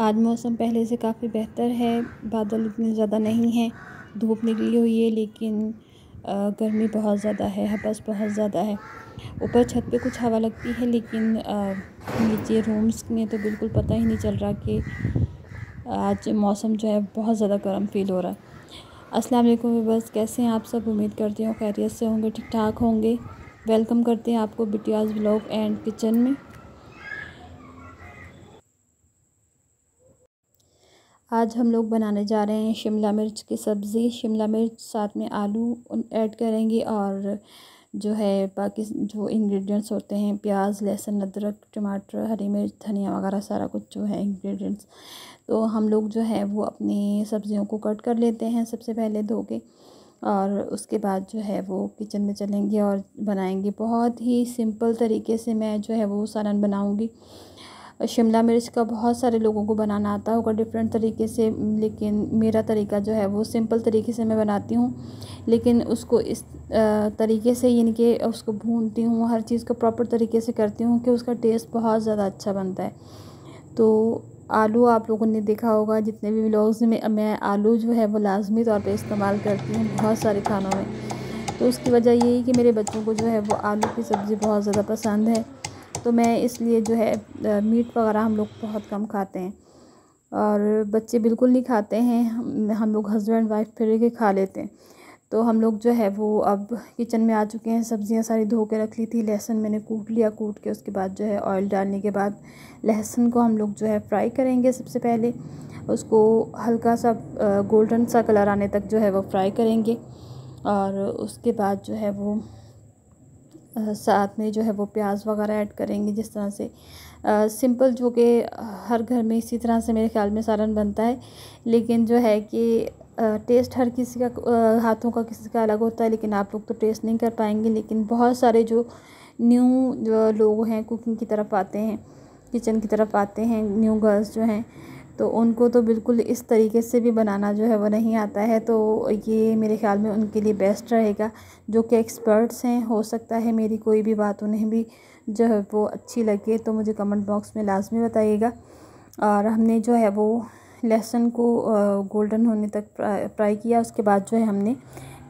आज मौसम पहले से काफ़ी बेहतर है बादल इतने ज़्यादा नहीं हैं धूप निकली हुई है लेकिन गर्मी बहुत ज़्यादा है हपस बहुत ज़्यादा है ऊपर छत पे कुछ हवा लगती है लेकिन नीचे रूम्स में तो बिल्कुल पता ही नहीं चल रहा कि आज मौसम जो है बहुत ज़्यादा गर्म फील हो रहा है अस्सलाम वालेकुम बस कैसे हैं आप सब उम्मीद करती हूँ खैरियत से होंगे ठीक ठाक होंगे वेलकम करते हैं आपको बिटियाज ब्लॉग एंड किचन में आज हम लोग बनाने जा रहे हैं शिमला मिर्च की सब्ज़ी शिमला मिर्च साथ में आलू ऐड करेंगे और जो है बाकी जो इंग्रेडिएंट्स होते हैं प्याज लहसुन अदरक टमाटर हरी मिर्च धनिया वगैरह सारा कुछ जो है इंग्रेडिएंट्स तो हम लोग जो है वो अपनी सब्ज़ियों को कट कर लेते हैं सबसे पहले धो के और उसके बाद जो है वो किचन में चलेंगे और बनाएंगे बहुत ही सिंपल तरीके से मैं जो है वो सालन बनाऊँगी शिमला मिर्च का बहुत सारे लोगों को बनाना आता होगा डिफरेंट तरीके से लेकिन मेरा तरीका जो है वो सिंपल तरीके से मैं बनाती हूँ लेकिन उसको इस तरीके से यानी कि उसको भूनती हूँ हर चीज़ को प्रॉपर तरीके से करती हूँ कि उसका टेस्ट बहुत ज़्यादा अच्छा बनता है तो आलू आप लोगों ने देखा होगा जितने भी ब्लॉग्स में मैं आलू जो है वो लाजमी तौर पर इस्तेमाल करती हूँ बहुत सारे खानों में तो उसकी वजह यही कि मेरे बच्चों को जो है वो आलू की सब्ज़ी बहुत ज़्यादा पसंद है तो मैं इसलिए जो है मीट वगैरह हम लोग बहुत कम खाते हैं और बच्चे बिल्कुल नहीं खाते हैं हम लोग हस्बैंड वाइफ फिर के खा लेते हैं तो हम लोग जो है वो अब किचन में आ चुके हैं सब्जियां सारी धो के रख ली थी लहसुन मैंने कूट लिया कूट के उसके बाद जो है ऑयल डालने के बाद लहसुन को हम लोग जो है फ्राई करेंगे सबसे पहले उसको हल्का सा गोल्डन सा कलर आने तक जो है वो फ्राई करेंगे और उसके बाद जो है वो साथ में जो है वो प्याज वगैरह ऐड करेंगे जिस तरह से सिंपल जो कि हर घर में इसी तरह से मेरे ख्याल में सालन बनता है लेकिन जो है कि टेस्ट हर किसी का हाथों का किसी का अलग होता है लेकिन आप लोग तो टेस्ट नहीं कर पाएंगे लेकिन बहुत सारे जो न्यू जो लोग हैं कुकिंग की तरफ आते हैं किचन की तरफ आते हैं न्यू गर्ल्स जो हैं तो उनको तो बिल्कुल इस तरीके से भी बनाना जो है वो नहीं आता है तो ये मेरे ख़्याल में उनके लिए बेस्ट रहेगा जो कि एक्सपर्ट्स हैं हो सकता है मेरी कोई भी बात उन्हें भी जो है वो अच्छी लगे तो मुझे कमेंट बॉक्स में लाजमी बताइएगा और हमने जो है वो लहसुन को गोल्डन होने तक फ्राई किया उसके बाद जो है हमने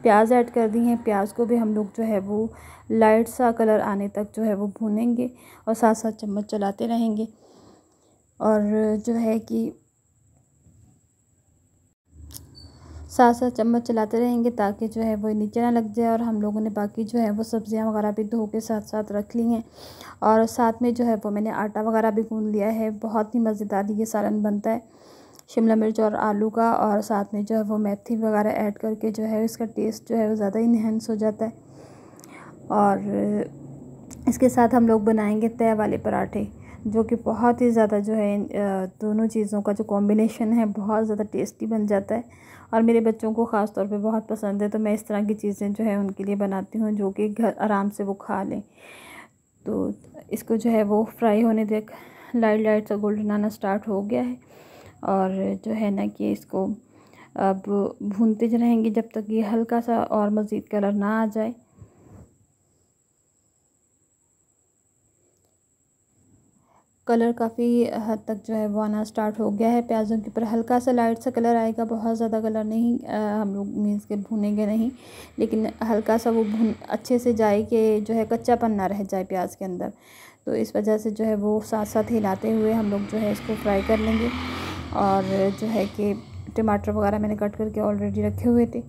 प्याज ऐड कर दी हैं प्याज को भी हम लोग जो है वो लाइट सा कलर आने तक जो है वो भूनेंगे और साथ साथ चम्मच चलाते रहेंगे और जो है कि साथ साथ चम्मच चलाते रहेंगे ताकि जो है वो नीचे ना लग जाए और हम लोगों ने बाकी जो है वो सब्ज़ियाँ वगैरह भी धो के साथ साथ रख ली हैं और साथ में जो है वो मैंने आटा वगैरह भी गूँध लिया है बहुत ही मज़ेदार ये सालन बनता है शिमला मिर्च और आलू का और साथ में जो है वो मेथी वगैरह ऐड करके जो है इसका टेस्ट जो है वो ज़्यादा इन्हेंस हो जाता है और इसके साथ हम लोग बनाएंगे तय वाले पराठे जो कि बहुत ही ज़्यादा जो है दोनों चीज़ों का जो कॉम्बिनेशन है बहुत ज़्यादा टेस्टी बन जाता है और मेरे बच्चों को ख़ास तौर पे बहुत पसंद है तो मैं इस तरह की चीज़ें जो है उनके लिए बनाती हूँ जो कि घर आराम से वो खा लें तो इसको जो है वो फ्राई होने देख लाइट लाइट सा गोल्डन आना स्टार्ट हो गया है और जो है ना कि इसको अब भूनते रहेंगे जब तक ये हल्का सा और मज़ीद कलर ना आ जाए कलर काफ़ी हद तक जो है वो आना स्टार्ट हो गया है प्याज़ों के ऊपर हल्का सा लाइट सा कलर आएगा बहुत ज़्यादा कलर नहीं आ, हम लोग मीन्स के भूनेंगे नहीं लेकिन हल्का सा वो भून अच्छे से जाए कि जो है कच्चापन ना रह जाए प्याज के अंदर तो इस वजह से जो है वो साथ साथ हिलाते हुए हम लोग जो है इसको फ्राई कर लेंगे और जो है कि टमाटर वगैरह मैंने कट करके ऑलरेडी रखे हुए थे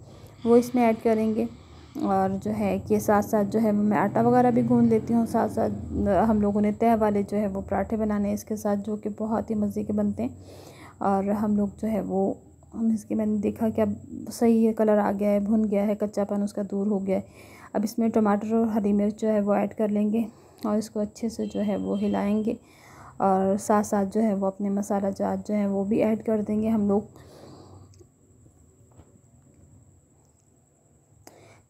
वो इसमें ऐड करेंगे और जो है कि साथ साथ जो है मैं आटा वगैरह भी गूँध लेती हूँ साथ साथ हम लोगों ने तय वाले जो है वो पराठे बनाने हैं इसके साथ जो कि बहुत ही मज़े के बनते हैं और हम लोग जो है वो हम इसके मैंने देखा कि अब सही है कलर आ गया है भुन गया है कच्चापन उसका दूर हो गया है अब इसमें टमाटर और हरी मिर्च जो है वो ऐड कर लेंगे और इसको अच्छे से जो है वो हिलाएंगे और साथ साथ जो है वो अपने मसाला जात जो है वो भी ऐड कर देंगे हम लोग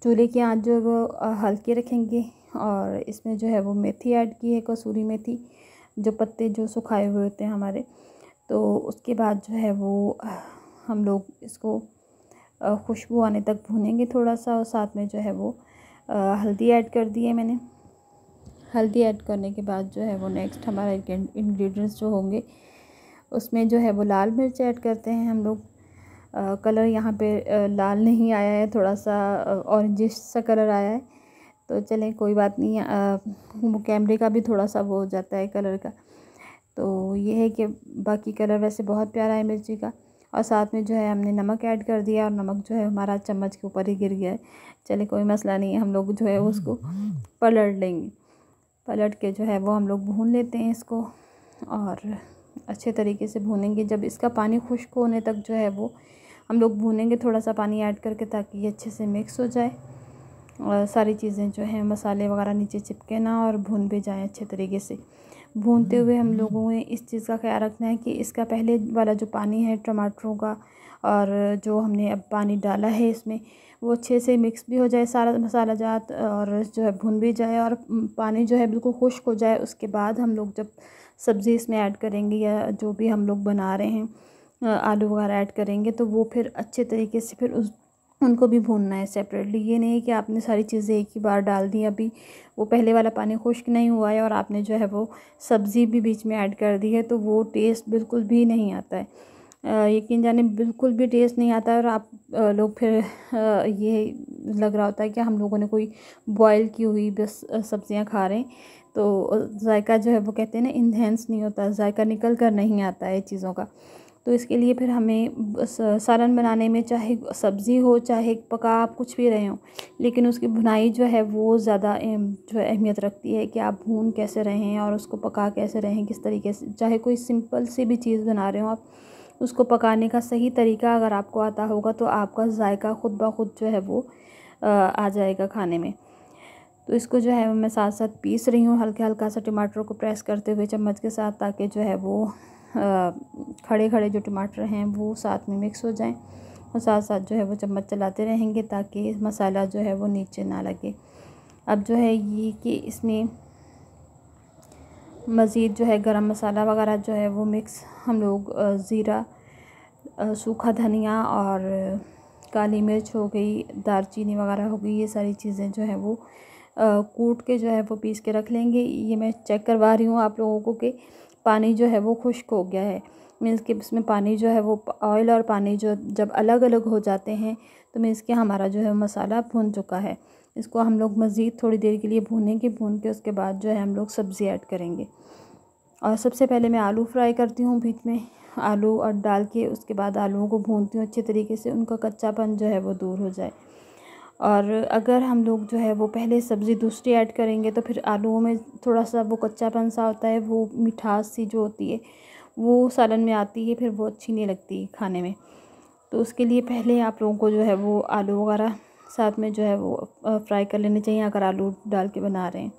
चूल्हे की आँच जो है वो हल्की रखेंगे और इसमें जो है वो मेथी ऐड की है कसूरी मेथी जो पत्ते जो सुखाए हुए होते हैं हमारे तो उसके बाद जो है वो हम लोग इसको खुशबू आने तक भूनेंगे थोड़ा सा और साथ में जो है वो हल्दी ऐड कर दी है मैंने हल्दी ऐड करने के बाद जो है वो नेक्स्ट हमारे इंग्रेडिएंट्स जो होंगे उसमें जो है वो लाल मिर्च ऐड करते हैं हम लोग कलर यहाँ पे लाल नहीं आया है थोड़ा सा ऑरेंजिश सा कलर आया है तो चलें कोई बात नहीं वो कैमरे का भी थोड़ा सा वो हो जाता है कलर का तो ये है कि बाकी कलर वैसे बहुत प्यारा है मिर्ची का और साथ में जो है हमने नमक ऐड कर दिया और नमक जो है हमारा चम्मच के ऊपर ही गिर गया है चले कोई मसला नहीं है हम लोग जो है उसको पलट लेंगे पलट के जो है वो हम लोग भून लेते हैं इसको और अच्छे तरीके से भूनेंगे जब इसका पानी खुश्क होने तक जो है वो हम लोग भूनेंगे थोड़ा सा पानी ऐड करके ताकि ये अच्छे से मिक्स हो जाए और सारी चीज़ें जो हैं मसाले वगैरह नीचे चिपके ना और भून भी जाएँ अच्छे तरीके से भूनते हुए हम हम्म। लोगों ने इस चीज़ का ख्याल रखना है कि इसका पहले वाला जो पानी है टमाटरों का और जो हमने अब पानी डाला है इसमें वो अच्छे से मिक्स भी हो जाए सारा मसाला जात और जो है भुन भी जाए और पानी जो है बिल्कुल खुश्क हो जाए उसके बाद हम लोग जब सब्ज़ी इसमें ऐड करेंगे या जो भी हम लोग बना रहे हैं आलू वगैरह ऐड करेंगे तो वो फिर अच्छे तरीके से फिर उस उनको भी भूनना है सेपरेटली ये नहीं कि आपने सारी चीज़ें एक ही बार डाल दी अभी वो पहले वाला पानी खुश्क नहीं हुआ है और आपने जो है वो सब्ज़ी भी बीच में ऐड कर दी है तो वो टेस्ट बिल्कुल भी नहीं आता है यकीन जाने बिल्कुल भी टेस्ट नहीं आता है और आप लोग फिर ये लग रहा होता है कि हम लोगों ने कोई बॉयल की हुई बस सब्ज़ियाँ खा रहे हैं तो जायका जो है वो कहते हैं ना इन्हेंस नहीं होता जायका निकल कर नहीं आता है चीज़ों का तो इसके लिए फिर हमें सालन बनाने में चाहे सब्ज़ी हो चाहे पका आप कुछ भी रहे हो लेकिन उसकी भुनाई जो है वो ज़्यादा जो है अहमियत रखती है कि आप भून कैसे रहें और उसको पका कैसे रहें किस तरीके से चाहे कोई सिंपल सी भी चीज़ बना रहे हो आप उसको पकाने का सही तरीका अगर आपको आता होगा तो आपका जायका ख़ुद ब खुद जो है वो आ जाएगा खाने में तो इसको जो है मैं साथ साथ पीस रही हूँ हल्का हल्का सा टमाटरों को प्रेस करते हुए चम्मच के साथ ताकि जो है वो खड़े खड़े जो टमाटर हैं वो साथ में मिक्स हो जाएं और साथ साथ जो है वो चम्मच चलाते रहेंगे ताकि मसाला जो है वो नीचे ना लगे अब जो है ये कि इसमें मज़ीद जो है गरम मसाला वगैरह जो है वो मिक्स हम लोग ज़ीरा सूखा धनिया और काली मिर्च हो गई दालचीनी वगैरह हो गई ये सारी चीज़ें जो है वो कूट के जो है वो पीस के रख लेंगे ये मैं चेक करवा रही हूँ आप लोगों को कि पानी जो है वो खुश्क हो गया है मीन्स कि उसमें पानी जो है वो ऑयल और पानी जो जब अलग अलग हो जाते हैं तो मीन्स कि हमारा जो है मसाला भुन चुका है इसको हम लोग मज़ीद थोड़ी देर के लिए भूनेंगे भून के उसके बाद जो है हम लोग सब्ज़ी ऐड करेंगे और सबसे पहले मैं आलू फ्राई करती हूँ बीच में आलू और डाल के उसके बाद आलूओं को भूनती हूँ अच्छे तरीके से उनका कच्चापन जो है वो दूर हो जाए और अगर हम लोग जो है वो पहले सब्ज़ी दूसरी ऐड करेंगे तो फिर आलूओं में थोड़ा सा वो कच्चापन सा होता है वो मिठास सी जो होती है वो सालन में आती है फिर वो अच्छी नहीं लगती खाने में तो उसके लिए पहले आप लोगों को जो है वो आलू वगैरह साथ में जो है वो फ्राई कर लेने चाहिए अगर आलू डाल के बना रहे हैं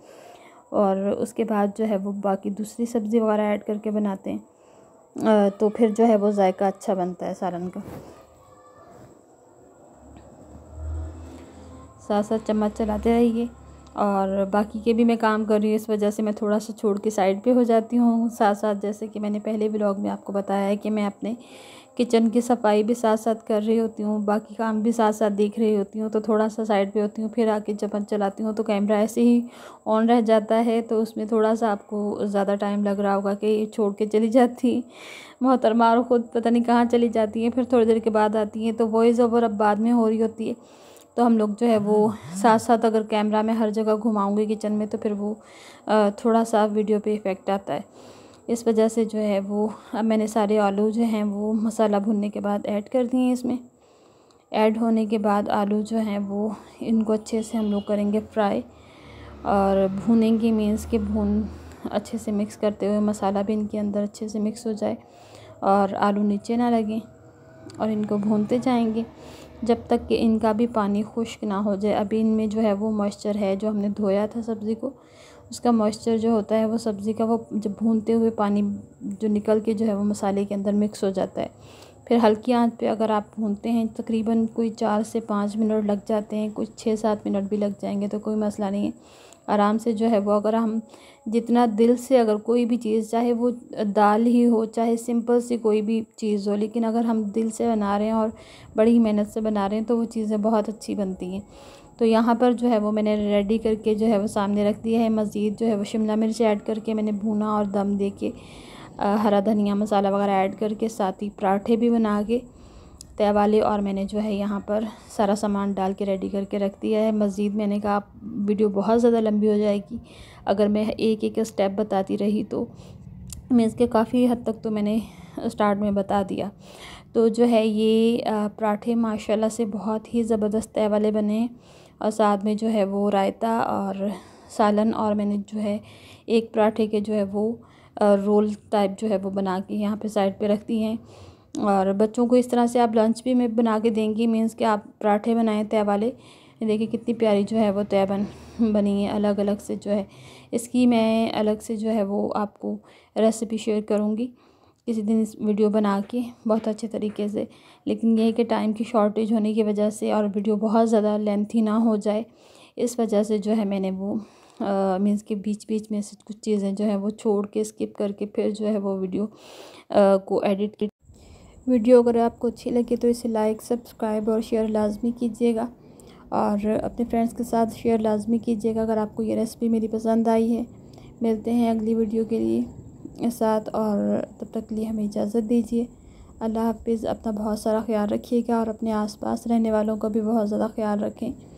और उसके बाद जो है वो बाकी दूसरी सब्ज़ी वगैरह ऐड करके बनाते हैं तो फिर जो है वो जायका अच्छा बनता है सालन का साथ साथ चम्मच चलाते रहिए और बाकी के भी मैं काम कर रही हूँ इस वजह से मैं थोड़ा सा छोड़ के साइड पे हो जाती हूँ साथ साथ जैसे कि मैंने पहले ब्लॉग में आपको बताया है कि मैं अपने किचन की सफाई भी साथ साथ कर रही होती हूँ बाकी काम भी साथ साथ देख रही होती हूँ तो थोड़ा सा साइड पे होती हूँ फिर आके चम्मच चलाती हूँ तो कैमरा ऐसे ही ऑन रह जाता है तो उसमें थोड़ा सा आपको ज़्यादा टाइम लग रहा होगा कि छोड़ के चली जाती मोहतरमा और ख़ुद पता नहीं कहाँ चली जाती हैं फिर थोड़ी देर के बाद आती हैं तो वॉइस ओवर अब बाद में हो रही होती है तो हम लोग जो है वो साथ साथ अगर कैमरा में हर जगह घुमाऊंगी किचन में तो फिर वो थोड़ा सा वीडियो पे इफ़ेक्ट आता है इस वजह से जो है वो अब मैंने सारे आलू जो हैं वो मसाला भुनने के बाद ऐड कर दिए हैं इसमें ऐड होने के बाद आलू जो हैं वो इनको अच्छे से हम लोग करेंगे फ्राई और भूनेंगे मीन्स के भून अच्छे से मिक्स करते हुए मसाला भी इनके अंदर अच्छे से मिक्स हो जाए और आलू नीचे ना लगें और इनको भूनते जाएंगे जब तक कि इनका भी पानी खुश्क ना हो जाए अभी इनमें जो है वो मॉइस्चर है जो हमने धोया था सब्ज़ी को उसका मॉइस्चर जो होता है वो सब्ज़ी का वो जब भूनते हुए पानी जो निकल के जो है वो मसाले के अंदर मिक्स हो जाता है फिर हल्की आंच पे अगर आप भूनते हैं तकरीबन कोई चार से पाँच मिनट लग जाते हैं कुछ छः सात मिनट भी लग जाएंगे तो कोई मसला नहीं है आराम से जो है वो अगर हम जितना दिल से अगर कोई भी चीज़ चाहे वो दाल ही हो चाहे सिंपल सी कोई भी चीज़ हो लेकिन अगर हम दिल से बना रहे हैं और बड़ी मेहनत से बना रहे हैं तो वो चीज़ें बहुत अच्छी बनती हैं तो यहाँ पर जो है वो मैंने रेडी करके जो है वो सामने रख दिया है मज़ीद जो है वो शिमला मिर्च ऐड करके मैंने भुना और दम दे के हरा धनिया मसाला वगैरह ऐड करके साथ ही पराठे भी बना के तय वाले और मैंने जो है यहाँ पर सारा सामान डाल के रेडी करके रख दिया है मज़ीद मैंने कहा वीडियो बहुत ज़्यादा लंबी हो जाएगी अगर मैं एक एक स्टेप बताती रही तो मैं इसके काफ़ी हद तक तो मैंने स्टार्ट में बता दिया तो जो है ये पराठे माशाल्लाह से बहुत ही ज़बरदस्त तय वाले बने और साथ में जो है वो रायता और सालन और मैंने जो है एक पराठे के जो है वो रोल टाइप जो है वो बना के यहाँ पर साइड पर रख दी हैं और बच्चों को इस तरह से आप लंच भी मैं बना के देंगी मीन्स कि आप पराठे बनाएं तय वाले देखिए कितनी प्यारी जो है वो तय बन बनी है अलग अलग से जो है इसकी मैं अलग से जो है वो आपको रेसिपी शेयर करूँगी किसी दिन इस वीडियो बना के बहुत अच्छे तरीके से लेकिन यह है कि टाइम की शॉर्टेज होने की वजह से और वीडियो बहुत ज़्यादा लेंथी ना हो जाए इस वजह से जो है मैंने वो मीन्स के बीच बीच में से कुछ चीज़ें जो है वो छोड़ के स्किप करके फिर जो है वो वीडियो आ, को एडिट वीडियो अगर आपको अच्छी लगे तो इसे लाइक सब्सक्राइब और शेयर लाजमी कीजिएगा और अपने फ्रेंड्स के साथ शेयर लाजमी कीजिएगा अगर आपको ये रेसिपी मेरी पसंद आई है मिलते हैं अगली वीडियो के लिए साथ और तब तक के लिए हमें इजाज़त दीजिए अल्लाह हाफिज़ अपना बहुत सारा ख्याल रखिएगा और अपने आसपास रहने वालों का भी बहुत ज़्यादा ख्याल रखें